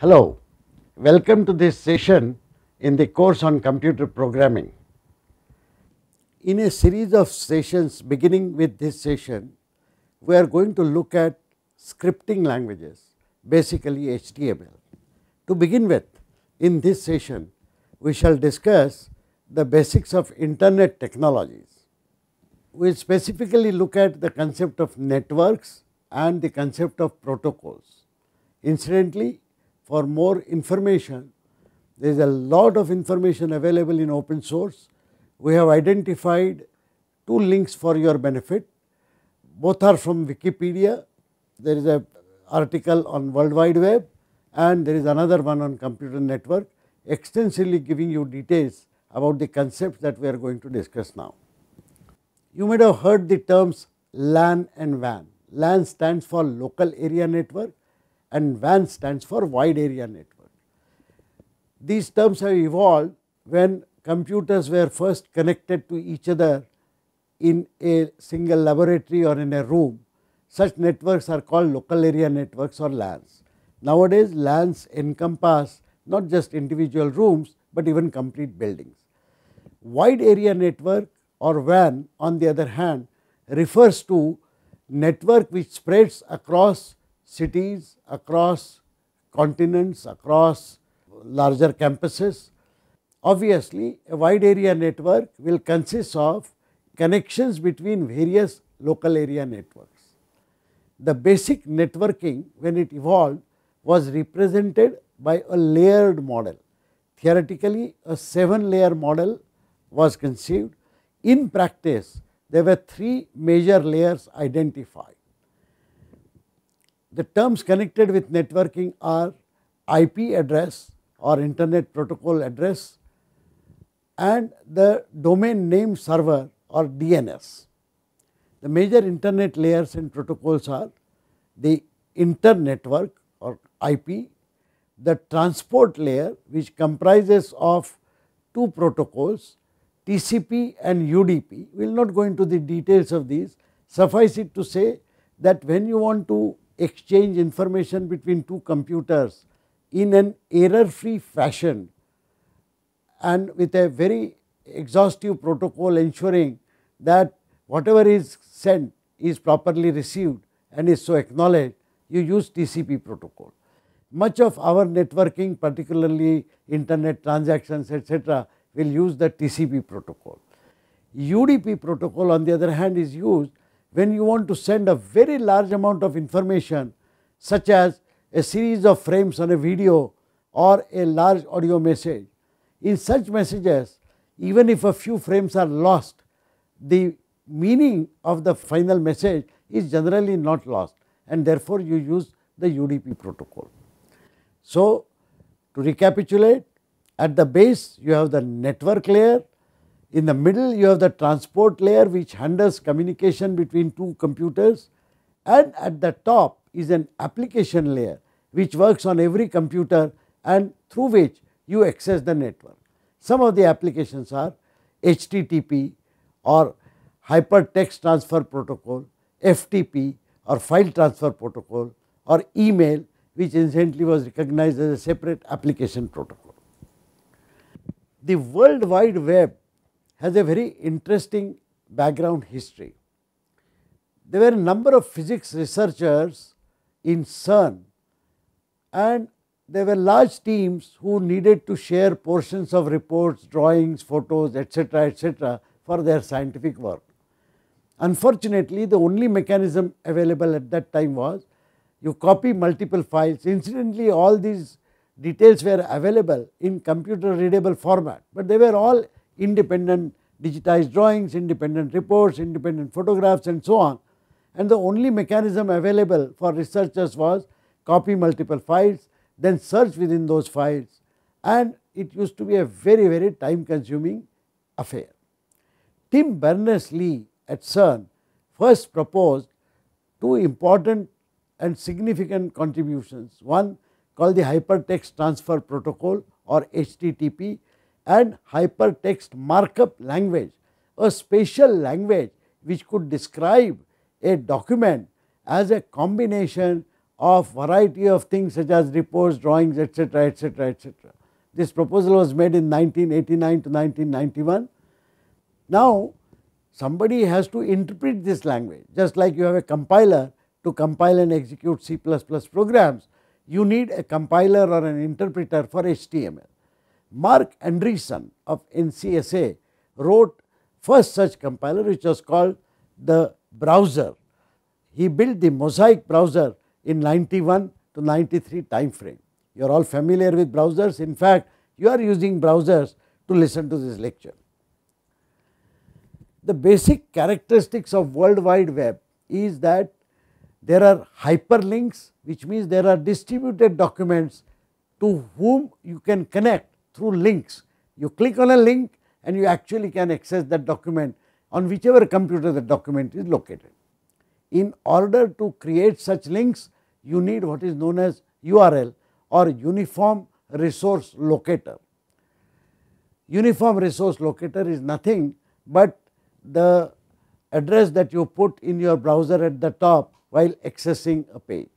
Hello, welcome to this session in the course on computer programming. In a series of sessions beginning with this session, we are going to look at scripting languages basically HTML. To begin with, in this session, we shall discuss the basics of internet technologies. We will specifically look at the concept of networks and the concept of protocols. Incidentally, for more information. There is a lot of information available in open source. We have identified two links for your benefit. Both are from Wikipedia. There is an article on World Wide Web and there is another one on computer network extensively giving you details about the concepts that we are going to discuss now. You might have heard the terms LAN and WAN. LAN stands for local area network and WAN stands for wide area network. These terms have evolved when computers were first connected to each other in a single laboratory or in a room. Such networks are called local area networks or LANs. Nowadays, LANs encompass not just individual rooms, but even complete buildings. Wide area network or WAN on the other hand refers to network which spreads across cities, across continents, across larger campuses. Obviously, a wide area network will consist of connections between various local area networks. The basic networking when it evolved was represented by a layered model. Theoretically, a seven layer model was conceived. In practice, there were three major layers identified. The terms connected with networking are IP address or internet protocol address and the domain name server or DNS. The major internet layers and protocols are the internetwork or IP, the transport layer which comprises of two protocols TCP and UDP. We will not go into the details of these. Suffice it to say that when you want to exchange information between two computers in an error free fashion and with a very exhaustive protocol ensuring that whatever is sent is properly received and is so acknowledged you use TCP protocol. Much of our networking particularly internet transactions etc will use the TCP protocol. UDP protocol on the other hand is used when you want to send a very large amount of information such as a series of frames on a video or a large audio message. In such messages, even if a few frames are lost, the meaning of the final message is generally not lost and therefore, you use the UDP protocol. So, to recapitulate, at the base you have the network layer, in the middle, you have the transport layer which handles communication between two computers and at the top is an application layer which works on every computer and through which you access the network. Some of the applications are HTTP or Hypertext Transfer Protocol, FTP or File Transfer Protocol or email which incidentally was recognized as a separate application protocol. The World Wide Web has a very interesting background history. There were a number of physics researchers in CERN and there were large teams who needed to share portions of reports, drawings, photos, etc., etc., for their scientific work. Unfortunately, the only mechanism available at that time was you copy multiple files. Incidentally, all these details were available in computer readable format, but they were all independent digitized drawings, independent reports, independent photographs and so on. And the only mechanism available for researchers was copy multiple files, then search within those files and it used to be a very, very time consuming affair. Tim Berners-Lee at CERN first proposed two important and significant contributions, one called the Hypertext Transfer Protocol or HTTP and hypertext markup language, a special language which could describe a document as a combination of variety of things such as reports, drawings, etc., etc., etc. This proposal was made in 1989 to 1991. Now, somebody has to interpret this language, just like you have a compiler to compile and execute C++ programs, you need a compiler or an interpreter for HTML. Mark Andreessen of NCSA wrote first such compiler which was called the browser. He built the mosaic browser in 91 to 93 time frame. You are all familiar with browsers. In fact, you are using browsers to listen to this lecture. The basic characteristics of World Wide Web is that there are hyperlinks which means there are distributed documents to whom you can connect through links. You click on a link and you actually can access that document on whichever computer the document is located. In order to create such links, you need what is known as URL or Uniform Resource Locator. Uniform Resource Locator is nothing but the address that you put in your browser at the top while accessing a page.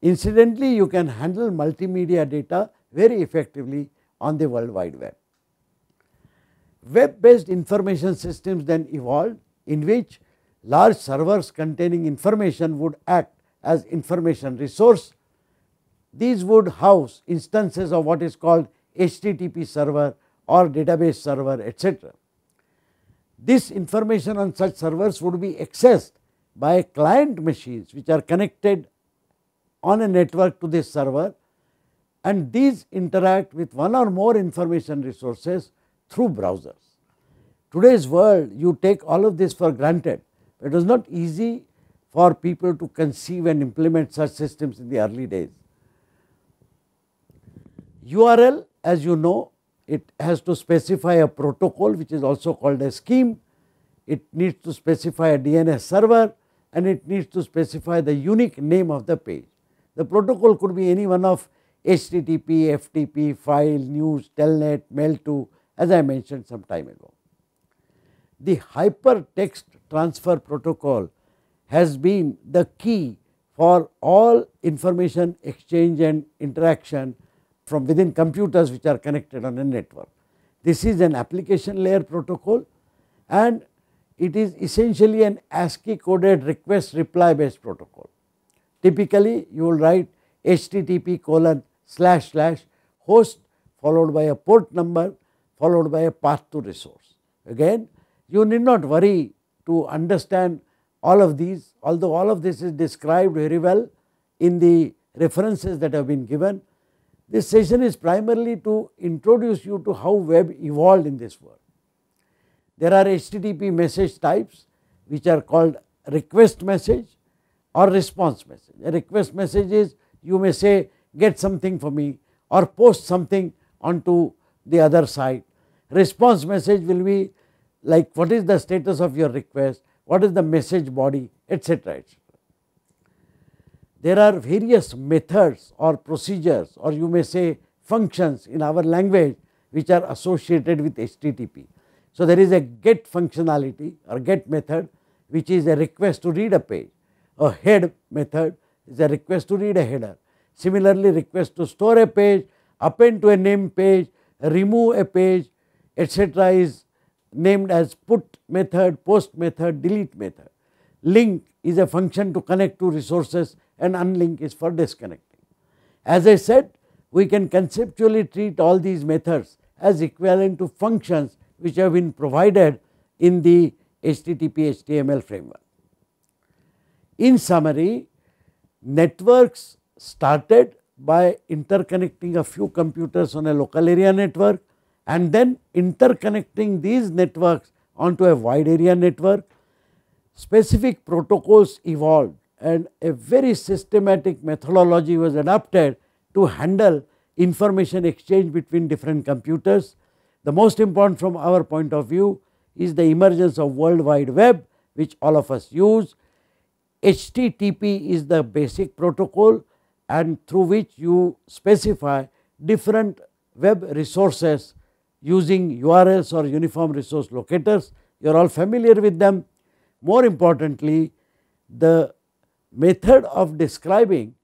Incidentally, you can handle multimedia data very effectively on the World Wide Web. Web based information systems then evolved in which large servers containing information would act as information resource. These would house instances of what is called HTTP server or database server etc. This information on such servers would be accessed by client machines which are connected on a network to this server and these interact with one or more information resources through browsers. Today's world you take all of this for granted. It was not easy for people to conceive and implement such systems in the early days. URL as you know it has to specify a protocol which is also called a scheme. It needs to specify a DNS server and it needs to specify the unique name of the page. The protocol could be any one of HTTP, FTP, file, news, telnet, mail to as I mentioned some time ago. The hypertext transfer protocol has been the key for all information exchange and interaction from within computers which are connected on a network. This is an application layer protocol and it is essentially an ASCII coded request reply based protocol. Typically you will write http colon slash slash host followed by a port number followed by a path to resource. Again you need not worry to understand all of these although all of this is described very well in the references that have been given. This session is primarily to introduce you to how web evolved in this world. There are HTTP message types which are called request message or response message. A request message is you may say get something for me or post something onto the other side. Response message will be like what is the status of your request, what is the message body etc. etc. There are various methods or procedures or you may say functions in our language which are associated with HTTP. So, there is a get functionality or get method which is a request to read a page, a head method is a request to read a header. Similarly, request to store a page, append to a name page, remove a page etc. is named as put method, post method, delete method. Link is a function to connect to resources and unlink is for disconnecting. As I said, we can conceptually treat all these methods as equivalent to functions which have been provided in the HTTP HTML framework. In summary, networks started by interconnecting a few computers on a local area network and then interconnecting these networks onto a wide area network. Specific protocols evolved and a very systematic methodology was adopted to handle information exchange between different computers. The most important from our point of view is the emergence of World Wide Web which all of us use HTTP is the basic protocol and through which you specify different web resources using URLs or uniform resource locators. You are all familiar with them. More importantly, the method of describing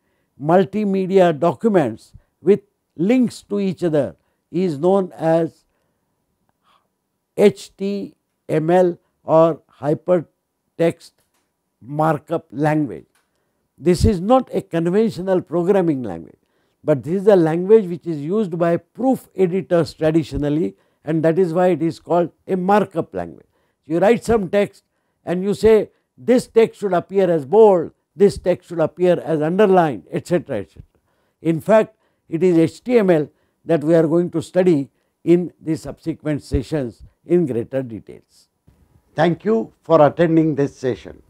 multimedia documents with links to each other is known as HTML or hypertext markup language. This is not a conventional programming language, but this is a language which is used by proof editors traditionally and that is why it is called a markup language. You write some text and you say this text should appear as bold, this text should appear as underlined etc. etc. In fact, it is HTML that we are going to study in the subsequent sessions in greater details. Thank you for attending this session.